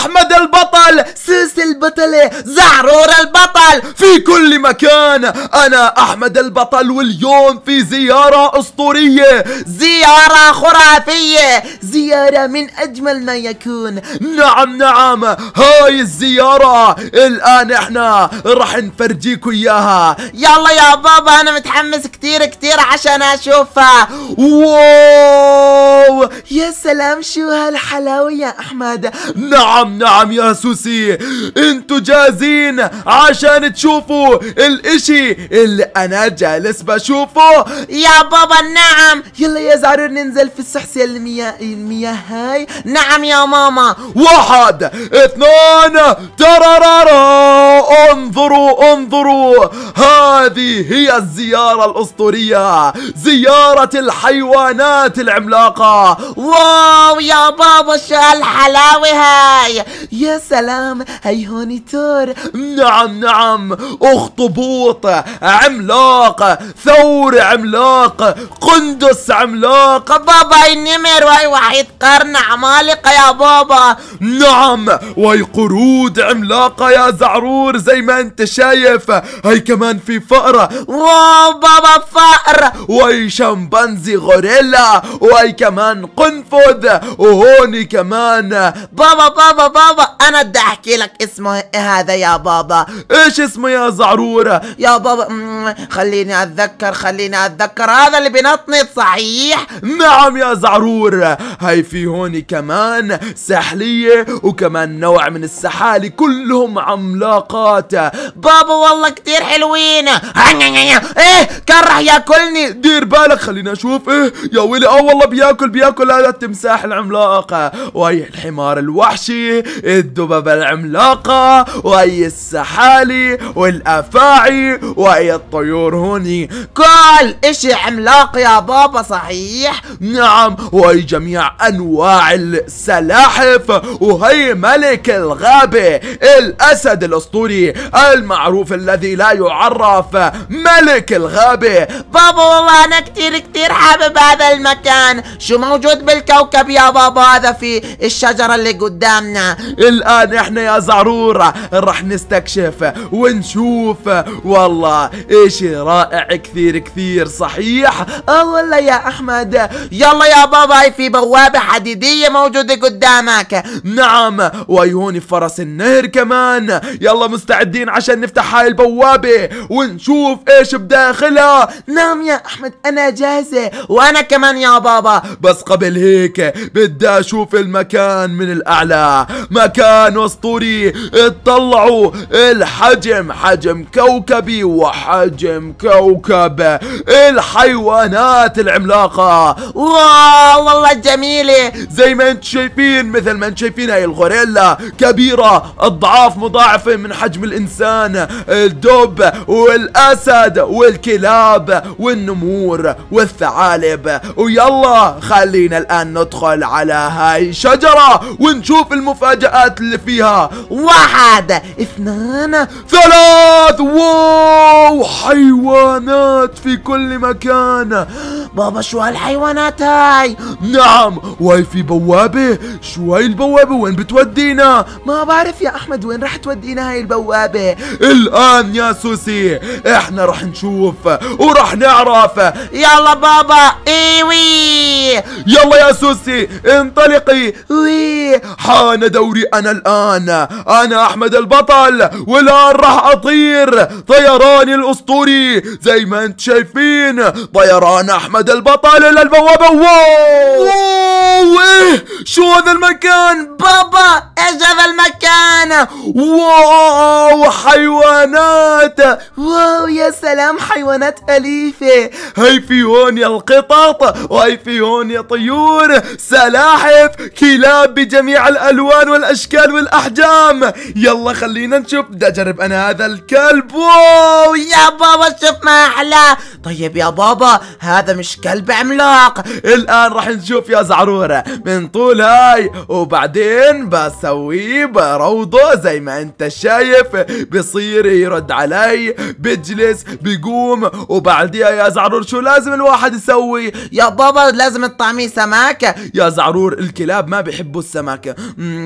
أحمد البطل البطلة زعرور البطل في كل مكان أنا أحمد البطل واليوم في زيارة أسطورية زيارة خرافية زيارة من أجمل ما يكون نعم نعم هاي الزيارة الآن إحنا رح نفرجيكم إياها يلا يا بابا أنا متحمس كتير كتير عشان أشوفها واو يا سلام شو هالحلاوة يا أحمد نعم نعم يا سوسي انتوا جاهزين عشان تشوفوا الاشي اللي انا جالس بشوفه يا بابا نعم يلا يا زعرور ننزل في السحسية المياه المياه هاي نعم يا ماما واحد اثنان ترارارا انظروا انظروا هذه هي الزيارة الاسطورية زيارة الحيوانات العملاقة واو يا بابا شو الحلاوة هاي يا سلام هون مونيتور نعم نعم اخطبوط عملاق ثور عملاق قندس عملاق بابا النمر واي وحيد قرن عمالقة يا بابا نعم واي قرود عملاقة يا زعرور زي ما انت شايف هاي كمان في فقرة واو بابا فقر واي شمبانزي غوريلا واي كمان قنفذ وهوني كمان بابا بابا بابا انا بدي احكي لك اسمه اسمه هذا يا بابا ايش اسمه يا زعرورة يا بابا خليني اتذكر خليني اتذكر هذا اللي بنطنط صحيح نعم يا زعرورة هاي في هون كمان سحلية وكمان نوع من السحالي كلهم عملاقات بابا والله كتير حلوين ايه كان راح ياكلني دير بالك خليني اشوف ايه يا ويلي اه والله بياكل بياكل هذا التمساح العملاق وهي الحمار الوحشي الدببة العملاقة وهي السحالي والافاعي وهي الطيور هوني كل اشي عملاق يا بابا صحيح نعم وهي جميع انواع السلاحف وهي ملك الغابة الاسد الاسطوري المعروف الذي لا يعرف ملك الغابة بابا والله انا كتير كتير حابب هذا المكان شو موجود بالكوكب يا بابا هذا في الشجرة اللي قدامنا الان احنا يا زعرور الصورة راح نستكشف ونشوف والله اشي رائع كثير كثير صحيح اه والله يا احمد يلا يا بابا في بوابة حديدية موجودة قدامك نعم ويهوني فرس النهر كمان يلا مستعدين عشان نفتح هاي البوابة ونشوف ايش بداخلها نعم يا احمد انا جاهزة وانا كمان يا بابا بس قبل هيك بدي اشوف المكان من الاعلى مكان اسطوري اطلعوا الحجم حجم كوكبي وحجم كوكب الحيوانات العملاقة واو والله جميلة زي ما انت شايفين مثل ما انت شايفين هاي الغوريلا كبيرة اضعاف مضاعفة من حجم الانسان الدب والاسد والكلاب والنمور والثعالب ويلا خلينا الان ندخل على هاي الشجرة ونشوف المفاجآت اللي فيها واو واحد اثنان ثلاث واو حيوانات في كل مكان بابا شو هالحيوانات هاي نعم واي في بوابة شو هاي البوابة وين بتودينا ما بعرف يا احمد وين رح تودينا هاي البوابة الان يا سوسي احنا رح نشوف ورح نعرف يلا بابا ايوي يلا يا سوسي انطلقي وي حان دوري انا الان انا احمد البطل والان راح اطير طيراني الاسطوري زي ما انت شايفين طيران احمد البطل الى البوابه واو واو ايه شو هذا المكان بابا ايش هذا المكان واو حيوانات واو يا سلام حيوانات اليفه هاي في هون يا القطط وهي في هون يا طيور سلاحف كلاب بجميع الالوان والاشكال والاحجام يلا خلينا نشوف بدي اجرب انا هذا الكلب واو يا بابا شوف ما احلى طيب يا بابا هذا مش كلب عملاق الان راح نشوف يا زعرورة من طول هاي وبعدين بسويه بروضه زي ما انت شايف بصير يرد علي بجلس بقوم وبعديها يا زعرور شو لازم الواحد يسوي يا بابا لازم تطعميه سماكة يا زعرور الكلاب ما بيحبوا السماكة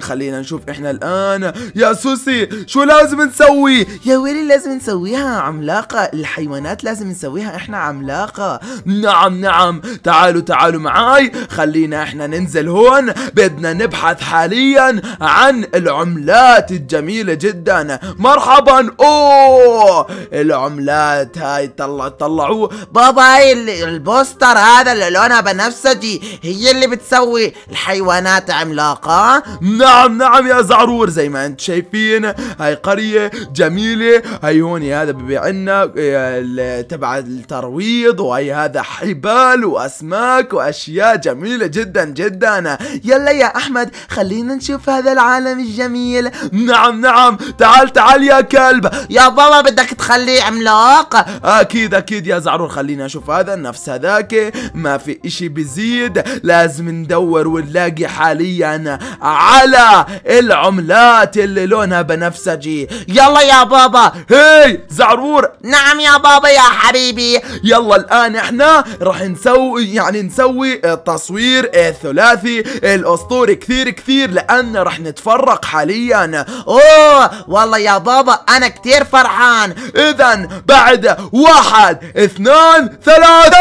خلينا نشوف احنا الان يا سوسي شو لازم نسوي يا ويلي لازم نسويها عملاقة الحيوانات لازم نسويها احنا عملاقة نعم نعم تعالوا تعالوا معاي خلينا احنا ننزل هون بدنا نبحث حاليا عن العملات الجميلة جدا مرحبا اوه العملات هاي طلع طلعوا بابا هاي البوستر هذا اللي لونها بنفسجي هي اللي بتسوي الحيوانات عملاقة نعم نعم يا زعرور زي ما انت شايفين هاي قرية جميلة هاي هوني هذا ببيع لنا آه، تبع الترويض وهي هذا حبال واسماك واشياء جميلة جدا جدا يلا يا احمد خلينا نشوف هذا العالم الجميل نعم نعم تعال تعال يا كلب يا بابا بدك تخليه عملاق اكيد اكيد يا زعرور خلينا نشوف هذا نفس هذاك ما في اشي بزيد لازم ندور ونلاقي حاليا على العملات اللي اللي لونها بنفسجي يلا يا بابا هي زعرور نعم يا بابا يا حبيبي يلا الان احنا راح نسوي يعني نسوي التصوير الثلاثي الاسطوري كثير كثير لان راح نتفرق حاليا اوه والله يا بابا انا كثير فرحان اذا بعد واحد اثنان ثلاثة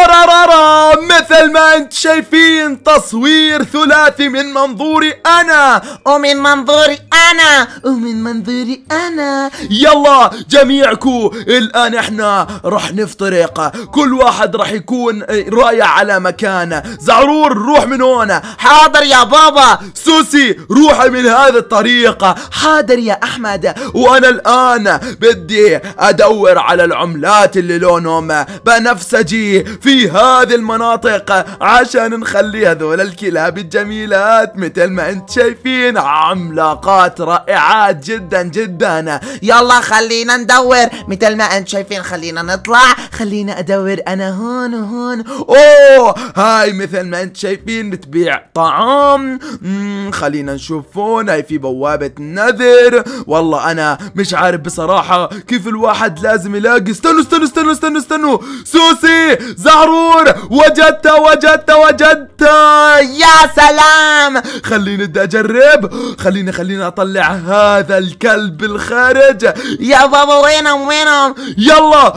مثل ما انت شايفين تصوير ثلاثي من منظوري انا ومن منظوري انا ومن منظوري انا يلا جميعكو الان احنا راح نفترق كل واحد راح يكون رايح على مكانه زعرور روح من هنا حاضر يا بابا سوسي روحي من هذا الطريق حاضر يا احمد وانا الان بدي ادور على العملات اللي لونهم بنفسجي في هذه المناطق عشان نخلي هذول الكلاب الجميلات مثل ما انت شايفين عملاقات رائعات سعاد جدا جدا يلا خلينا ندور مثل ما انت شايفين خلينا نطلع خلينا ادور انا هون وهون اوه هاي مثل ما انت شايفين بتبيع طعام خلينا نشوف هون هاي في بوابة نذر والله انا مش عارف بصراحة كيف الواحد لازم يلاقي استنوا استنوا استنوا استنوا استنوا سوسي زهرور وجدت وجدت وجدت يا سلام خليني بدي اجرب خليني خليني اطلعها هذا الكلب الخارج يا بابا وينهم وينهم يلا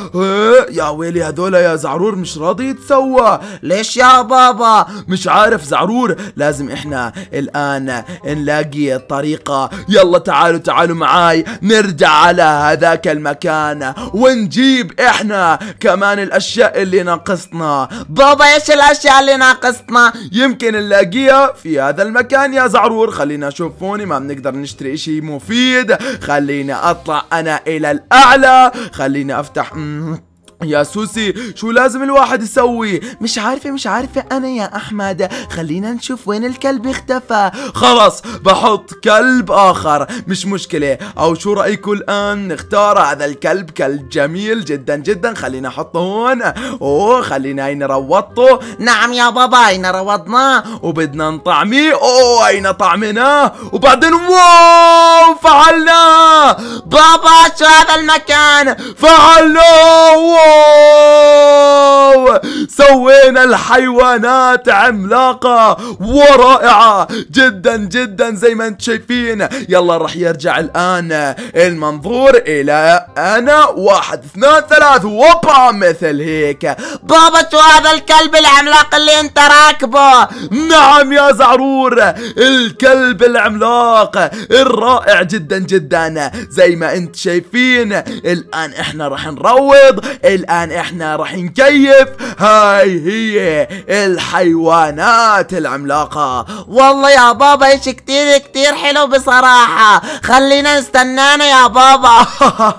يا ويلي هذول يا زعرور مش راضي يتسوى ليش يا بابا مش عارف زعرور لازم احنا الان نلاقي الطريقة يلا تعالوا تعالوا معاي نرجع على هذاك المكان ونجيب احنا كمان الاشياء اللي ناقصنا بابا ايش الاشياء اللي ناقصنا يمكن نلاقيها في هذا المكان يا زعرور خلينا شوفوني ما بنقدر نشتري اشي مو مفيد خليني اطلع انا الى الاعلى خليني افتح يا سوسي شو لازم الواحد يسوي مش عارفة مش عارفة أنا يا أحمد خلينا نشوف وين الكلب اختفى خلص بحط كلب آخر مش مشكلة أو شو رأيكم الآن نختار هذا الكلب كلب جميل جدا جدا خلينا احطه هون أوه خلينا اين روضته نعم يا بابا اين روضناه وبدنا نطعميه أوه اين طعمناه وبعدين واو فعلناه بابا شو هذا المكان فعلناه واو واو سوينا الحيوانات عملاقة ورائعة جدا جدا زي ما انتم شايفين يلا راح يرجع الآن المنظور إلى أنا واحد اثنان ثلاث وبا مثل هيك بابا هذا الكلب العملاق اللي انت راكبه نعم يا زعرور الكلب العملاق الرائع جدا جدا زي ما انت شايفين الآن احنا راح نروض الآن إحنا راح نكيف هاي هي الحيوانات العملاقة والله يا بابا إيش كتير كتير حلو بصراحة خلينا نستنانا يا بابا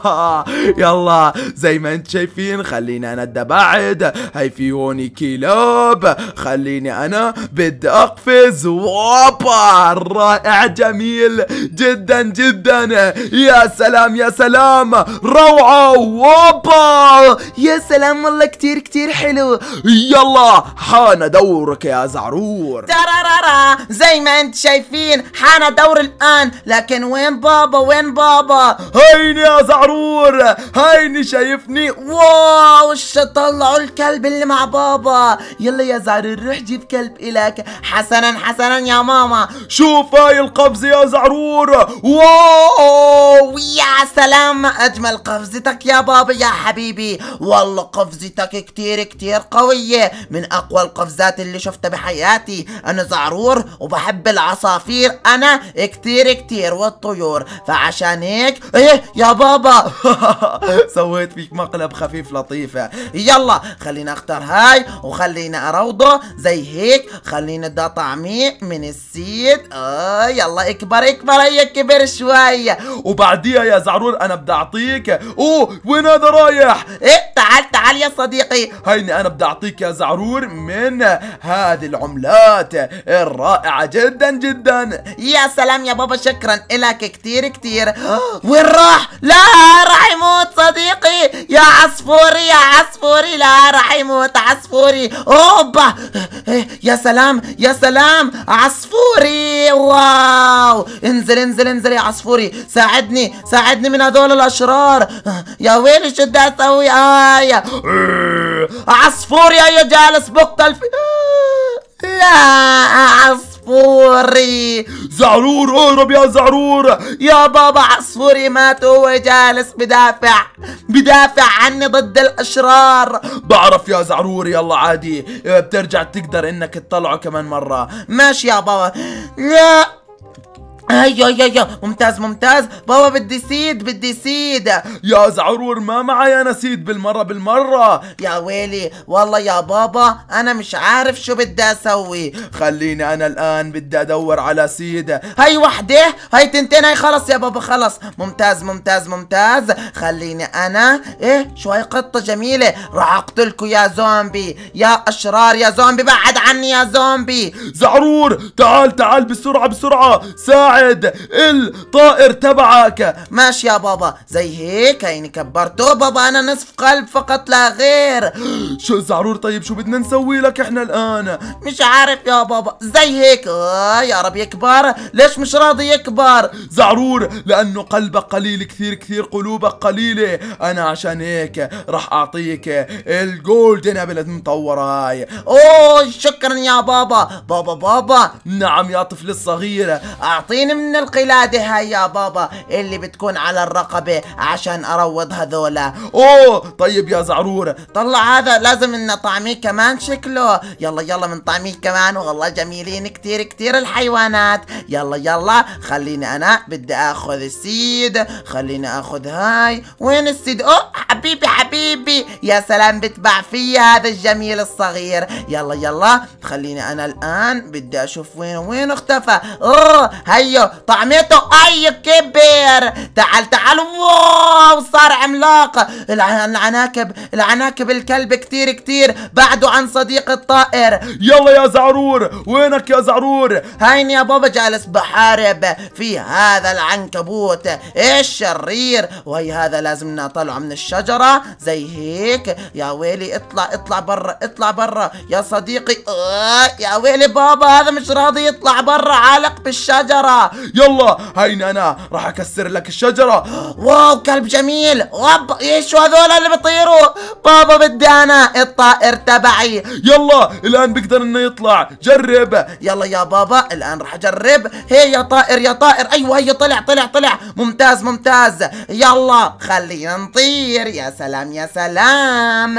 يلا زي ما انت شايفين خليني أنا بعد هاي في هوني كلاب خليني أنا بدي أقفز وابا رائع جميل جدا جدا يا سلام يا سلام روعة وابا يا سلام والله كتير كتير حلو يلا حان دورك يا زعرور ترارارا زي ما انت شايفين حان دور الان لكن وين بابا وين بابا هيني يا زعرور هيني شايفني واو طلعوا الكلب اللي مع بابا يلا يا زعرور روح جيب كلب الك حسنا حسنا يا ماما شوف هاي القفزة يا زعرور واو يا سلام اجمل قفزتك يا بابا يا حبيبي والله قفزتك كتير كتير قوية من أقوى القفزات اللي شفتها بحياتي أنا زعرور وبحب العصافير أنا كتير كتير والطيور فعشان هيك إيه يا بابا سويت فيك مقلب خفيف لطيفة يلا خلينا أختار هاي وخلينا أروضه زي هيك خلينا ده طعمي من السيد آه يلا اكبر اكبر هي كبر شوية وبعديها يا زعرور أنا بدي أعطيك أوه وين هذا رايح؟ إيه تعال تعال يا صديقي هيني انا بدي اعطيك يا زعرور من هذه العملات الرائعة جدا جدا يا سلام يا بابا شكرا لك كتير كتير وين راح لا راح يموت صديقي يا عصفوري يا عصفوري لا راح يموت عصفوري اوبا يا سلام يا سلام عصفوري واو انزل انزل انزل يا عصفوري ساعدني ساعدني من هذول الاشرار يا ويلي شو بدي اسوي آه يا عصفوري يا أيوة جالس بقتل في لا عصفوري عصفوري زعرور اهرب يا زعرور يا بابا عصفوري مات وهو جالس بدافع بدافع عني ضد الاشرار بعرف يا زعرور يلا عادي إيه، بترجع تقدر انك تطلعه كمان مرة ماشي يا بابا لا ايوه ايوه ايوه ممتاز ممتاز بابا بدي سيد بدي سيد يا زعرور ما معي انا سيد بالمره بالمره يا ويلي والله يا بابا انا مش عارف شو بدي اسوي خليني انا الان بدي ادور على سيد هاي وحده هاي تنتين هاي خلص يا بابا خلص ممتاز ممتاز ممتاز خليني انا ايه شو هاي قطه جميله راح اقتلكم يا زومبي يا اشرار يا زومبي بعد عني يا زومبي زعرور تعال تعال بسرعه بسرعه ساعة بعد الطائر تبعك ماشي يا بابا زي هيك هيني كبرته بابا انا نصف قلب فقط لا غير شو زعرور طيب شو بدنا نسوي لك احنا الان مش عارف يا بابا زي هيك آه يا رب يكبر ليش مش راضي يكبر زعرور لانه قلبك قليل كثير كثير قلوبك قليلة انا عشان هيك راح اعطيك الجولدن ابل مطورة هاي اوه شكرا يا بابا بابا بابا نعم يا طفل الصغير اعطيني مين من القلادة هاي يا بابا اللي بتكون على الرقبة عشان اروض هذولا اوه طيب يا زعرورة طلع هذا لازم ان طعميه كمان شكله يلا يلا من طعميه كمان والله جميلين كتير كتير الحيوانات يلا يلا خليني انا بدي اخذ السيد خليني اخذ هاي وين السيد اوه حبيبي حبيبي يا سلام بتبع في هذا الجميل الصغير يلا يلا خليني انا الان بدي اشوف وين وين اختفى اوه هيا طعمية طعميته أي كبر تعال تعال واو صار عملاق العناكب العناكب الكلب كتير كتير بعده عن صديق الطائر يلا يا زعرور وينك يا زعرور هيني يا بابا جالس بحارب في هذا العنكبوت الشرير وهي هذا لازم نطلعه من الشجرة زي هيك يا ويلي اطلع اطلع برا اطلع برا يا صديقي آه يا ويلي بابا هذا مش راضي يطلع برا عالق بالشجرة يلا هين أنا راح أكسر لك الشجرة واو كلب جميل اوب إيش هذول اللي بيطيروا بابا بدي أنا الطائر تبعي يلا الآن بقدر إنه يطلع جرب يلا يا بابا الآن راح أجرب هي يا طائر يا طائر أيوه هي طلع طلع طلع ممتاز ممتاز يلا خلينا نطير يا سلام يا سلام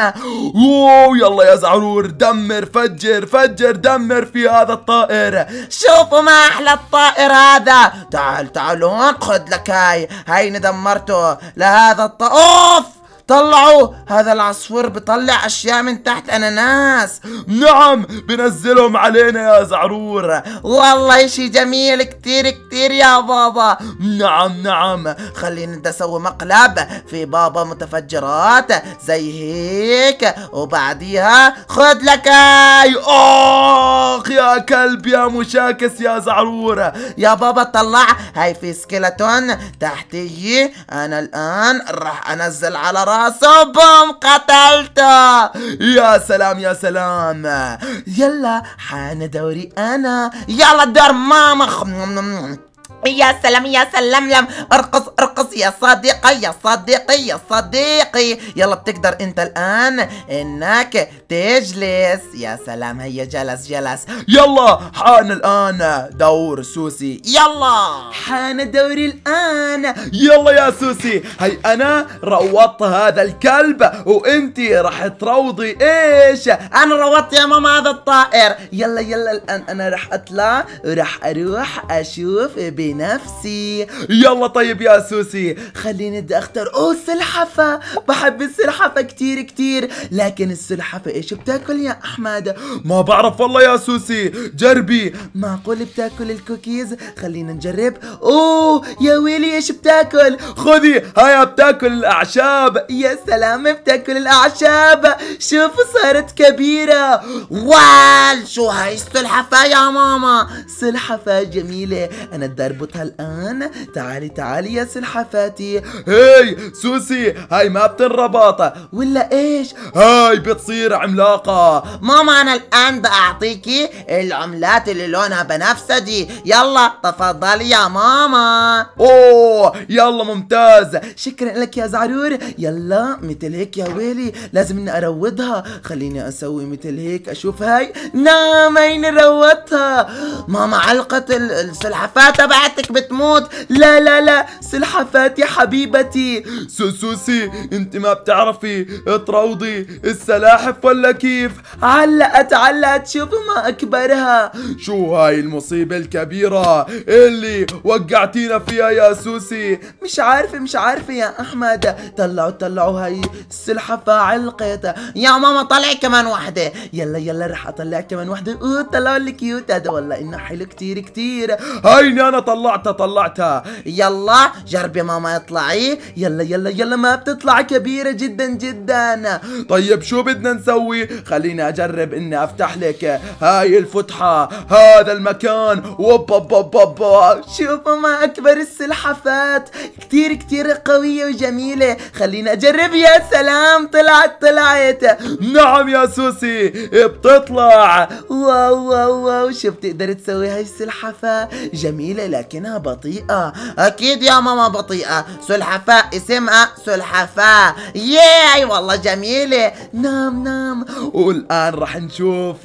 واو يلا يا زعرور دمر فجر فجر دمر في هذا الطائر شوفوا ما أحلى الطائر هذا تعال تعال هون خذ لك هاي هاي دمرته لهذا اوف طلعوا هذا العصفور بطلع اشياء من تحت اناناس نعم بنزلهم علينا يا زعرور والله شيء جميل كتير كتير يا بابا نعم نعم خلينا نسوي مقلب في بابا متفجرات زي هيك وبعديها خد لك اي اخ يا كلب يا مشاكس يا زعرور يا بابا طلع هاي في سكيلتون تحتي انا الان راح انزل على رأ واصبهم قتلته يا سلام يا سلام يلا حان دوري انا يلا دار ماما يا سلام يا سلام لم ارقص ارقص يا صديقي يا صديقي يا صديقي يلا بتقدر انت الان انك تجلس يا سلام هيا جلس جلس يلا حان الان دور سوسي يلا حان دوري الان يلا يا سوسي هي انا روضت هذا الكلب وانت راح تروضي ايش انا روضت يا ماما هذا الطائر يلا يلا الان انا راح اطلع وراح اروح اشوف بنتي بنفسي يلا طيب يا سوسي خليني بدي اختار اوه سلحفة بحب السلحفة كتير كتير لكن السلحفة ايش بتاكل يا احمد ما بعرف والله يا سوسي جربي معقول بتاكل الكوكيز خلينا نجرب اوه يا ويلي ايش بتاكل خذي هيا بتاكل الاعشاب يا سلام بتاكل الاعشاب شوفوا صارت كبيرة وال شو هاي السلحفة يا ماما سلحفة جميلة انا الدار نربطها الآن تعالي تعالي يا سلحفاتي هاي سوسي هاي ما بتنربط ولا إيش هاي بتصير عملاقة ماما أنا الآن بأعطيكي العملات اللي لونها بنفسجي يلا تفضلي يا ماما أوه يلا ممتاز شكرا لك يا زعرور يلا مثل هيك يا ويلي لازم اني اروضها خليني اسوي مثل هيك اشوف هاي نعم هيني روضتها ماما علقت السلحفاة تبعي بتاعتك بتموت لا لا لا سلحفاتي حبيبتي سوسوسي انت ما بتعرفي تروضي السلاحف ولا كيف علقت علقت شوفوا ما اكبرها شو هاي المصيبة الكبيرة اللي وقعتينا فيها يا سوسي مش عارفة مش عارفة يا احمد طلعوا طلعوا هاي السلحفة علقت يا ماما طلعي كمان واحدة يلا يلا رح اطلع كمان واحدة اوه طلعوا الكيوت هذا والله انه حلو كتير كتير هيني انا طلع طلعتها طلعتها يلا جربي ماما اطلعي يلا يلا يلا ما بتطلع كبيرة جدا جدا طيب شو بدنا نسوي خليني اجرب اني افتح لك هاي الفتحة هذا المكان وبا با با با. شوفوا ما اكبر السلحفات كتير كتير قوية وجميلة خليني اجرب يا سلام طلعت طلعت نعم يا سوسي بتطلع واو واو واو شو بتقدر تسوي هاي السلحفة جميلة لك لكنها بطيئة أكيد يا ماما بطيئة سلحفاة اسمها سلحفاة ياي والله جميلة نام نام والآن راح نشوف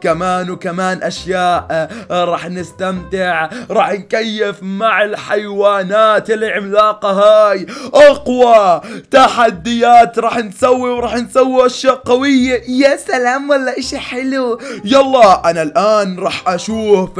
كمان وكمان أشياء راح نستمتع راح نكيف مع الحيوانات العملاقة هاي أقوى تحديات راح نسوي وراح نسوي أشياء قوية يا سلام والله إشي حلو يلا أنا الآن راح أشوف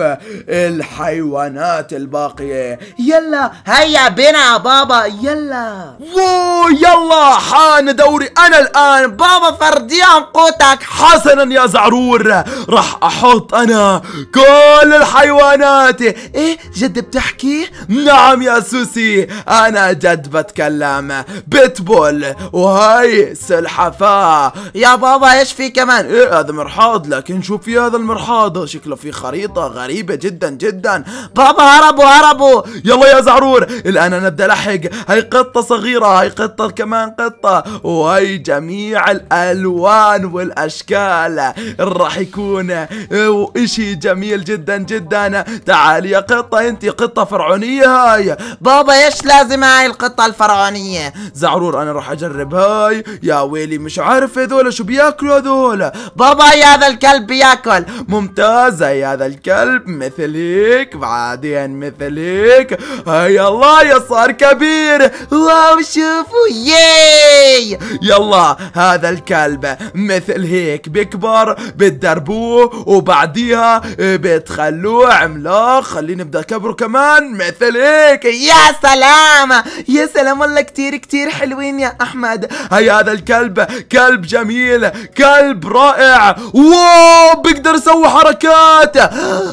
الحيوانات الباقية يلا هيا بنا يا بابا يلا وو يلا حان دوري أنا الآن بابا فرديهم قوتك حسنا يا زعرور راح أحط أنا كل الحيوانات إيه جد بتحكي؟ نعم يا سوسي أنا جد بتكلم بتبول وهي سلحفاة يا بابا ايش في كمان؟ ايه هذا مرحاض لكن شو في هذا المرحاض؟ شكله في خريطة غريبة جدا جدا بابا هرب هربوا هربوا يلا يا زعرور الآن أنا أبدأ ألحق هاي قطة صغيرة هاي قطة كمان قطة وهي جميع الألوان والأشكال راح يكون وإشي جميل جدا جدا تعال يا قطة أنت قطة فرعونية هاي بابا إيش لازم هاي القطة الفرعونية زعرور أنا راح أجرب هاي يا ويلي مش عارف هذول شو بياكلوا هذول بابا يا هذا الكلب بياكل ممتاز هذا الكلب مثل هيك بعدين مثلك هيا الله يا صار كبير واو شوفوا ياي يلا هذا الكلب مثل هيك بكبر بتدربوه وبعديها آه، بتخلوه عملاق خليني نبدا كبره كمان مثل هيك يا سلام يا سلام والله كتير كتير حلوين يا احمد هيا هذا الكلب كلب جميل كلب رائع واو بقدر اسوي حركات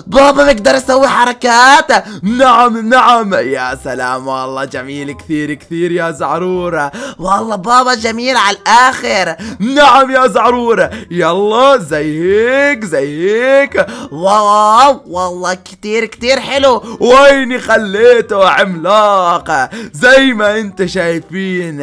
بابا بقدر اسوي حركات نعم نعم يا سلام والله جميل كثير كثير يا زعرورة والله بابا جميل على الآخر نعم يا زعرورة يلا زي هيك زي هيك واو والله كثير كثير حلو ويني خليته عملاق زي ما انت شايفين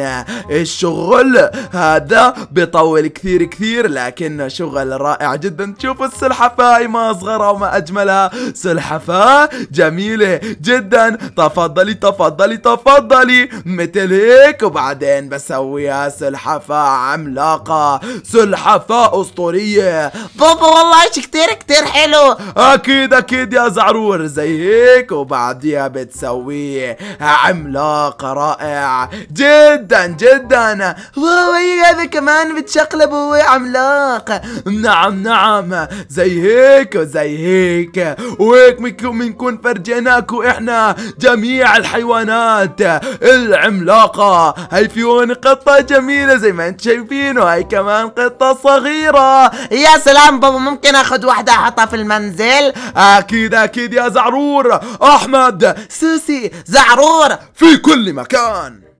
الشغل هذا بيطول كثير كثير لكنه شغل رائع جدا تشوفوا السلحفاة ما أصغرها وما أجملها سلحفاة جميلة جميلة جدا تفضلي تفضلي تفضلي مثل هيك وبعدين بسويها سلحفاة عملاقة سلحفاة أسطورية بابا والله شي كتير كتير حلو أكيد أكيد يا زعرور زي هيك وبعديها بتسويه عملاق رائع جدا جدا واو هذا كمان بتشقلب هو عملاق نعم نعم زي هيك وزي هيك وهيك بنكون فرجينا هناك واحنا جميع الحيوانات العملاقة هاي فيون قطة جميلة زي ما انت شايفين وهاي كمان قطة صغيرة يا سلام بابا ممكن اخذ واحدة احطها في المنزل اكيد اكيد يا زعرور احمد سوسي زعرور في كل مكان